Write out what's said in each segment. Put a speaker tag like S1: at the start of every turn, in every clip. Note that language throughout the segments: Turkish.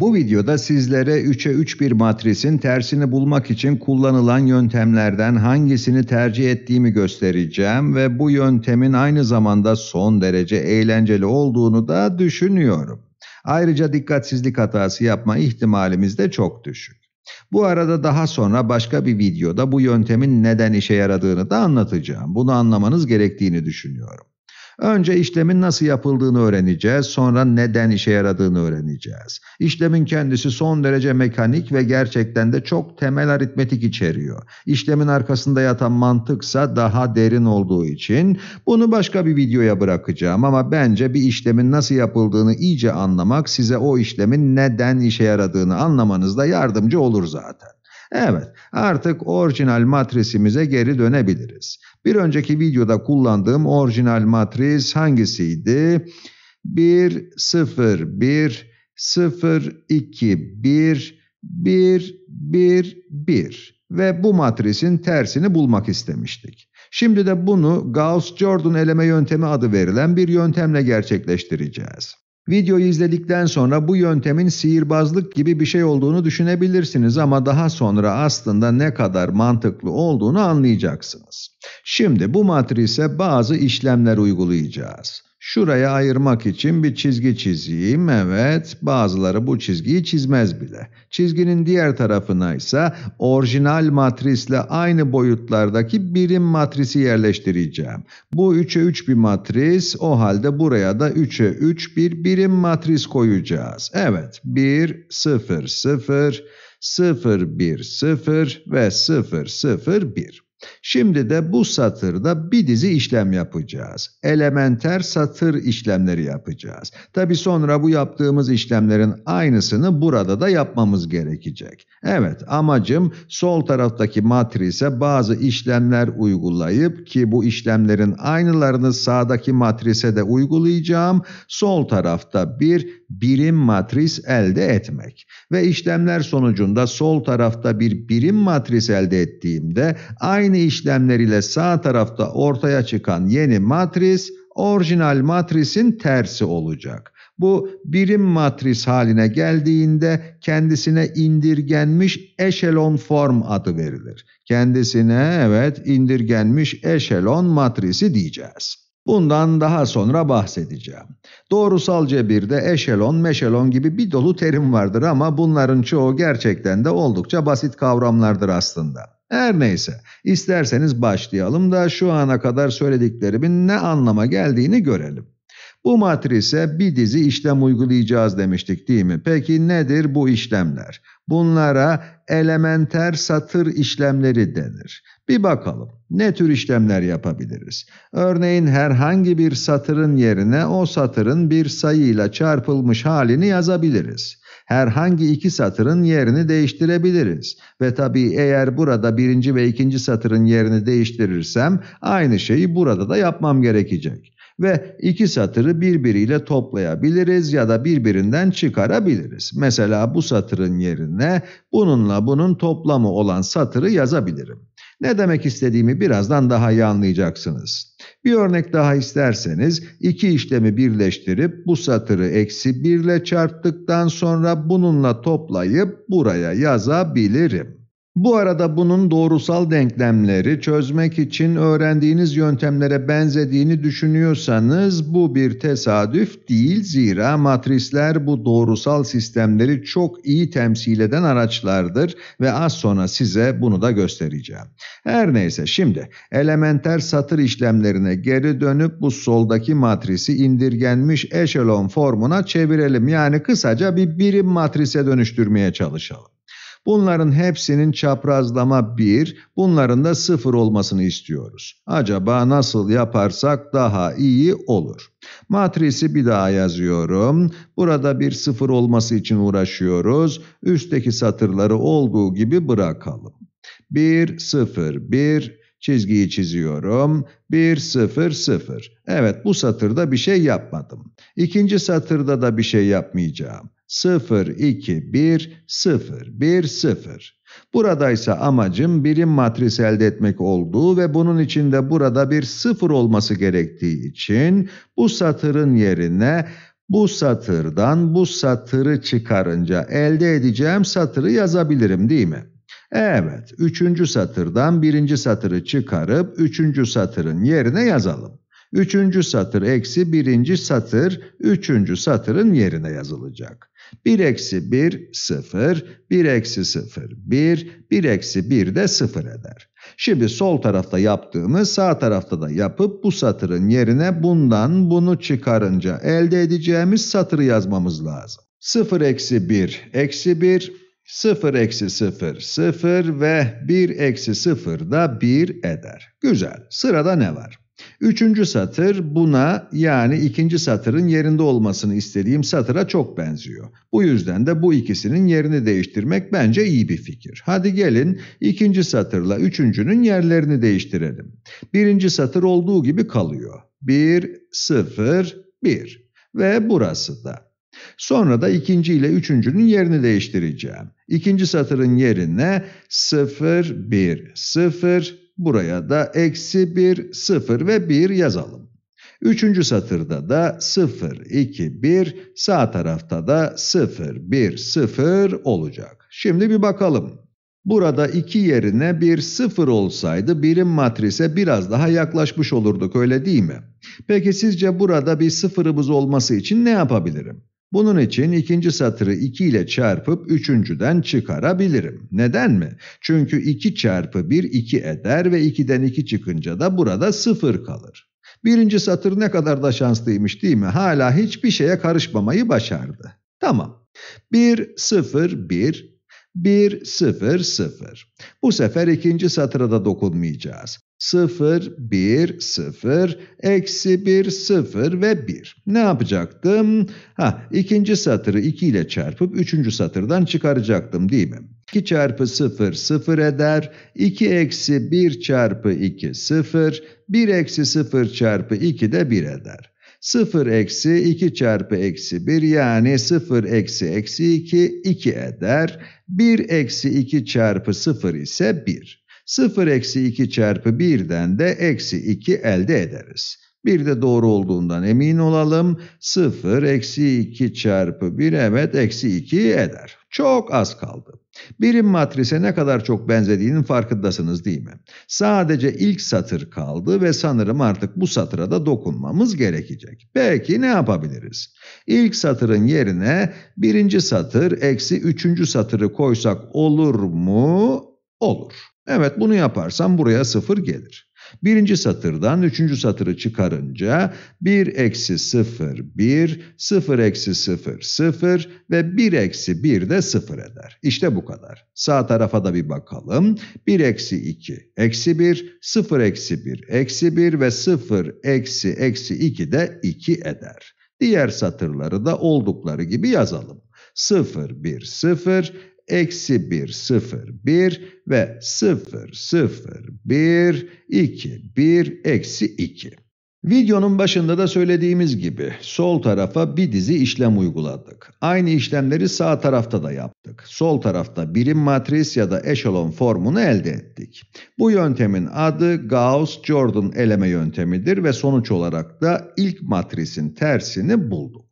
S1: Bu videoda sizlere 3'e 3 bir matrisin tersini bulmak için kullanılan yöntemlerden hangisini tercih ettiğimi göstereceğim ve bu yöntemin aynı zamanda son derece eğlenceli olduğunu da düşünüyorum. Ayrıca dikkatsizlik hatası yapma ihtimalimiz de çok düşük. Bu arada daha sonra başka bir videoda bu yöntemin neden işe yaradığını da anlatacağım. Bunu anlamanız gerektiğini düşünüyorum. Önce işlemin nasıl yapıldığını öğreneceğiz, sonra neden işe yaradığını öğreneceğiz. İşlemin kendisi son derece mekanik ve gerçekten de çok temel aritmetik içeriyor. İşlemin arkasında yatan mantıksa daha derin olduğu için bunu başka bir videoya bırakacağım ama bence bir işlemin nasıl yapıldığını iyice anlamak size o işlemin neden işe yaradığını anlamanızda yardımcı olur zaten. Evet, artık orijinal matrisimize geri dönebiliriz. Bir önceki videoda kullandığım orijinal matris hangisiydi? 1, 0, 1, 0, 2, 1, 1, 1, 1 ve bu matrisin tersini bulmak istemiştik. Şimdi de bunu Gauss-Jordan eleme yöntemi adı verilen bir yöntemle gerçekleştireceğiz. Videoyu izledikten sonra bu yöntemin sihirbazlık gibi bir şey olduğunu düşünebilirsiniz ama daha sonra aslında ne kadar mantıklı olduğunu anlayacaksınız. Şimdi bu matrise bazı işlemler uygulayacağız. Şuraya ayırmak için bir çizgi çizeyim. Evet, bazıları bu çizgiyi çizmez bile. Çizginin diğer tarafına ise orijinal matrisle aynı boyutlardaki birim matrisi yerleştireceğim. Bu 3'e 3 bir matris, o halde buraya da 3'e 3 bir birim matris koyacağız. Evet, 1, 0, 0, 0, 1, 0 ve 0, 0, 1. Şimdi de bu satırda bir dizi işlem yapacağız. Elementer satır işlemleri yapacağız. Tabi sonra bu yaptığımız işlemlerin aynısını burada da yapmamız gerekecek. Evet amacım sol taraftaki matrise bazı işlemler uygulayıp ki bu işlemlerin aynılarını sağdaki matrise de uygulayacağım. Sol tarafta bir birim matris elde etmek ve işlemler sonucunda sol tarafta bir birim matris elde ettiğimde aynı aynı işlemler sağ tarafta ortaya çıkan yeni matris orijinal matrisin tersi olacak. Bu birim matris haline geldiğinde kendisine indirgenmiş eşelon form adı verilir. Kendisine evet indirgenmiş eşelon matrisi diyeceğiz. Bundan daha sonra bahsedeceğim. Doğrusal cebirde eşelon, meşelon gibi bir dolu terim vardır ama bunların çoğu gerçekten de oldukça basit kavramlardır aslında. Her neyse, isterseniz başlayalım da şu ana kadar söylediklerimin ne anlama geldiğini görelim. Bu matrise bir dizi işlem uygulayacağız demiştik değil mi? Peki nedir bu işlemler? Bunlara elementer satır işlemleri denir. Bir bakalım ne tür işlemler yapabiliriz? Örneğin herhangi bir satırın yerine o satırın bir sayıyla çarpılmış halini yazabiliriz herhangi iki satırın yerini değiştirebiliriz. Ve tabii eğer burada birinci ve ikinci satırın yerini değiştirirsem aynı şeyi burada da yapmam gerekecek. Ve iki satırı birbiriyle toplayabiliriz ya da birbirinden çıkarabiliriz. Mesela bu satırın yerine bununla bunun toplamı olan satırı yazabilirim. Ne demek istediğimi birazdan daha iyi anlayacaksınız. Bir örnek daha isterseniz iki işlemi birleştirip bu satırı eksi 1 ile çarptıktan sonra bununla toplayıp buraya yazabilirim. Bu arada bunun doğrusal denklemleri çözmek için öğrendiğiniz yöntemlere benzediğini düşünüyorsanız bu bir tesadüf değil zira matrisler bu doğrusal sistemleri çok iyi temsil eden araçlardır ve az sonra size bunu da göstereceğim. Her neyse şimdi elementer satır işlemlerine geri dönüp bu soldaki matrisi indirgenmiş eşelon formuna çevirelim yani kısaca bir birim matrise dönüştürmeye çalışalım. Bunların hepsinin çaprazlama 1, bunların da 0 olmasını istiyoruz. Acaba nasıl yaparsak daha iyi olur? Matrisi bir daha yazıyorum. Burada bir 0 olması için uğraşıyoruz. Üstteki satırları olduğu gibi bırakalım. 1, 0, 1, Çizgiyi çiziyorum. 1, 0, 0. Evet bu satırda bir şey yapmadım. İkinci satırda da bir şey yapmayacağım. 0-2-1-0-1-0. Buradaysa amacım birim matris elde etmek olduğu ve bunun için de burada bir 0 olması gerektiği için bu satırın yerine bu satırdan bu satırı çıkarınca elde edeceğim satırı yazabilirim değil mi? Evet, üçüncü satırdan birinci satırı çıkarıp üçüncü satırın yerine yazalım. Üçüncü satır eksi birinci satır, üçüncü satırın yerine yazılacak. 1 eksi 1, 0, 1 eksi 0, 1, 1 eksi 1 de 0 eder. Şimdi sol tarafta yaptığımı sağ tarafta da yapıp bu satırın yerine bundan bunu çıkarınca elde edeceğimiz satırı yazmamız lazım. 0 eksi 1, eksi 1, 0 eksi 0, 0 ve 1 eksi 0 da 1 eder. Güzel. Sırada ne var? Üçüncü satır buna yani ikinci satırın yerinde olmasını istediğim satıra çok benziyor. Bu yüzden de bu ikisinin yerini değiştirmek bence iyi bir fikir. Hadi gelin ikinci satırla üçüncünün yerlerini değiştirelim. Birinci satır olduğu gibi kalıyor. 1, 0, 1 ve burası da. Sonra da ikinci ile üçüncünün yerini değiştireceğim. İkinci satırın yerine 0, 1, 0, Buraya da eksi 1, 0 ve 1 yazalım. Üçüncü satırda da 0, 2, 1, sağ tarafta da 0, 1, 0 olacak. Şimdi bir bakalım. Burada 2 yerine bir 0 olsaydı birim matrise biraz daha yaklaşmış olurduk öyle değil mi? Peki sizce burada bir sıfırımız olması için ne yapabilirim? Bunun için ikinci satırı 2 ile çarpıp üçüncüden çıkarabilirim. Neden mi? Çünkü 2 çarpı 1 2 eder ve 2'den 2 çıkınca da burada 0 kalır. Birinci satır ne kadar da şanslıymış değil mi? Hala hiçbir şeye karışmamayı başardı. Tamam. 1 0 1 1 0 0. Bu sefer ikinci satıra da dokunmayacağız. 0, 1, 0, eksi 1, 0 ve 1. Ne yapacaktım? Ha, ikinci satırı 2 ile çarpıp üçüncü satırdan çıkaracaktım değil mi? 2 çarpı 0, 0 eder. 2 eksi 1 çarpı 2, 0. 1 eksi 0 çarpı 2 de 1 eder. 0 eksi 2 çarpı eksi 1 yani 0 eksi eksi 2, 2 eder. 1 eksi 2 çarpı 0 ise 1. 0 eksi 2 çarpı 1'den de eksi 2 elde ederiz. Bir de doğru olduğundan emin olalım. 0 eksi 2 çarpı 1 evet eksi 2 eder. Çok az kaldı. Birim matrise ne kadar çok benzediğinin farkındasınız değil mi? Sadece ilk satır kaldı ve sanırım artık bu satıra da dokunmamız gerekecek. Peki ne yapabiliriz? İlk satırın yerine birinci satır eksi üçüncü satırı koysak olur mu? Olur. Evet bunu yaparsam buraya 0 gelir. Birinci satırdan üçüncü satırı çıkarınca 1 eksi 0 1, 0 eksi 0 0 ve 1 eksi 1 de 0 eder. İşte bu kadar. Sağ tarafa da bir bakalım. 1 eksi 2 eksi 1, 0 eksi 1 eksi 1 ve 0 eksi eksi 2 de 2 eder. Diğer satırları da oldukları gibi yazalım. 0 1 0 eksi 1, 0, 1 ve 0, 0, 1, 2, 1, eksi 2. Videonun başında da söylediğimiz gibi sol tarafa bir dizi işlem uyguladık. Aynı işlemleri sağ tarafta da yaptık. Sol tarafta birim matris ya da eşelon formunu elde ettik. Bu yöntemin adı Gauss-Jordan eleme yöntemidir ve sonuç olarak da ilk matrisin tersini bulduk.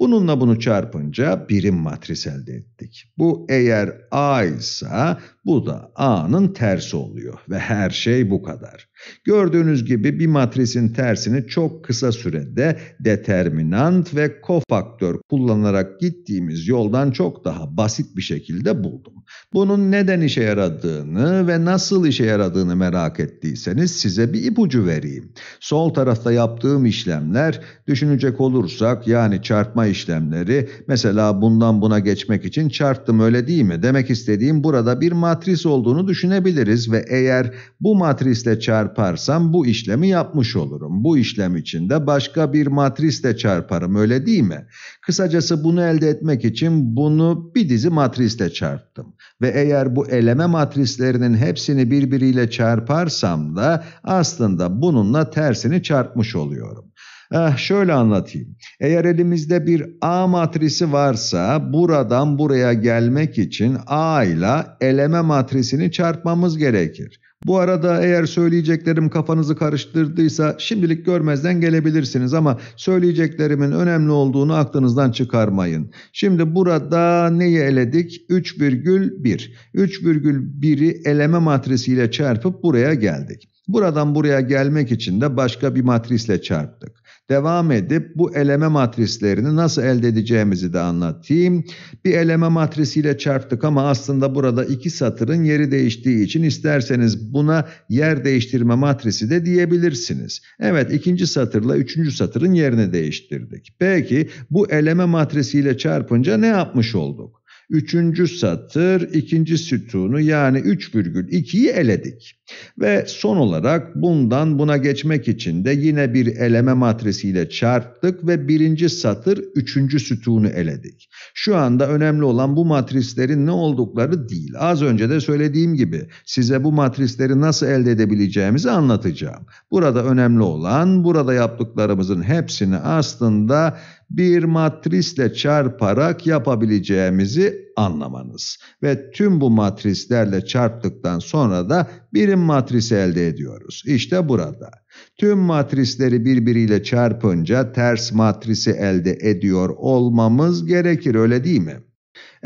S1: Bununla bunu çarpınca birim matris elde ettik. Bu eğer A ise bu da A'nın tersi oluyor ve her şey bu kadar. Gördüğünüz gibi bir matrisin tersini çok kısa sürede determinant ve kofaktör kullanarak gittiğimiz yoldan çok daha basit bir şekilde buldum. Bunun neden işe yaradığını ve nasıl işe yaradığını merak ettiyseniz size bir ipucu vereyim. Sol tarafta yaptığım işlemler düşünecek olursak yani çarpma işlemleri mesela bundan buna geçmek için çarptım öyle değil mi? Demek istediğim burada bir matris matris olduğunu düşünebiliriz ve eğer bu matrisle çarparsam bu işlemi yapmış olurum. Bu işlem için de başka bir matrisle çarparım öyle değil mi? Kısacası bunu elde etmek için bunu bir dizi matrisle çarptım. Ve eğer bu eleme matrislerinin hepsini birbiriyle çarparsam da aslında bununla tersini çarpmış oluyorum. Eh, şöyle anlatayım. Eğer elimizde bir A matrisi varsa buradan buraya gelmek için A ile eleme matrisini çarpmamız gerekir. Bu arada eğer söyleyeceklerim kafanızı karıştırdıysa şimdilik görmezden gelebilirsiniz ama söyleyeceklerimin önemli olduğunu aklınızdan çıkarmayın. Şimdi burada neyi eledik? 3,1. 3,1'i eleme matrisiyle çarpıp buraya geldik. Buradan buraya gelmek için de başka bir matrisle çarptık. Devam edip bu eleme matrislerini nasıl elde edeceğimizi de anlatayım. Bir eleme matrisiyle çarptık ama aslında burada iki satırın yeri değiştiği için isterseniz buna yer değiştirme matrisi de diyebilirsiniz. Evet ikinci satırla üçüncü satırın yerini değiştirdik. Peki bu eleme matrisiyle çarpınca ne yapmış olduk? Üçüncü satır ikinci sütunu yani 3,2'yi eledik. Ve son olarak bundan buna geçmek için de yine bir eleme matrisiyle çarptık ve birinci satır üçüncü sütunu eledik. Şu anda önemli olan bu matrislerin ne oldukları değil. Az önce de söylediğim gibi size bu matrisleri nasıl elde edebileceğimizi anlatacağım. Burada önemli olan burada yaptıklarımızın hepsini aslında bir matrisle çarparak yapabileceğimizi anlamanız. Ve tüm bu matrislerle çarptıktan sonra da birim matris elde ediyoruz. İşte burada. Tüm matrisleri birbiriyle çarpınca ters matrisi elde ediyor olmamız gerekir öyle değil mi?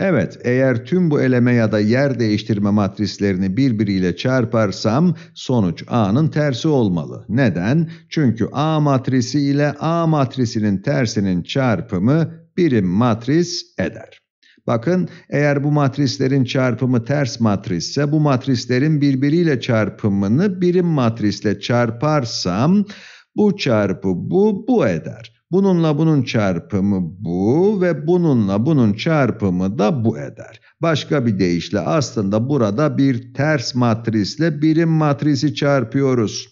S1: Evet, eğer tüm bu eleme ya da yer değiştirme matrislerini birbiriyle çarparsam sonuç A'nın tersi olmalı. Neden? Çünkü A matrisi ile A matrisinin tersinin çarpımı birim matris eder. Bakın eğer bu matrislerin çarpımı ters matrisse bu matrislerin birbiriyle çarpımını birim matrisle çarparsam bu çarpı bu bu eder. Bununla bunun çarpımı bu ve bununla bunun çarpımı da bu eder. Başka bir deyişle aslında burada bir ters matrisle birim matrisi çarpıyoruz.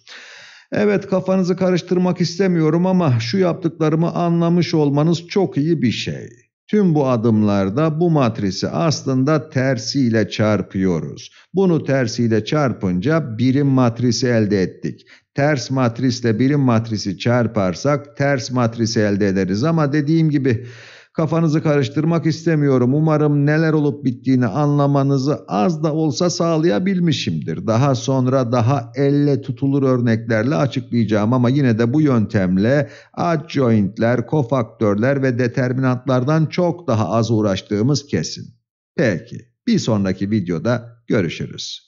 S1: Evet kafanızı karıştırmak istemiyorum ama şu yaptıklarımı anlamış olmanız çok iyi bir şey. Tüm bu adımlarda bu matrisi aslında tersiyle çarpıyoruz. Bunu tersiyle çarpınca birim matrisi elde ettik ters matrisle birim matrisi çarparsak ters matrisi elde ederiz ama dediğim gibi kafanızı karıştırmak istemiyorum. Umarım neler olup bittiğini anlamanızı az da olsa sağlayabilmişimdir. Daha sonra daha elle tutulur örneklerle açıklayacağım ama yine de bu yöntemle adjointler, kofaktörler ve determinantlardan çok daha az uğraştığımız kesin. Peki bir sonraki videoda görüşürüz.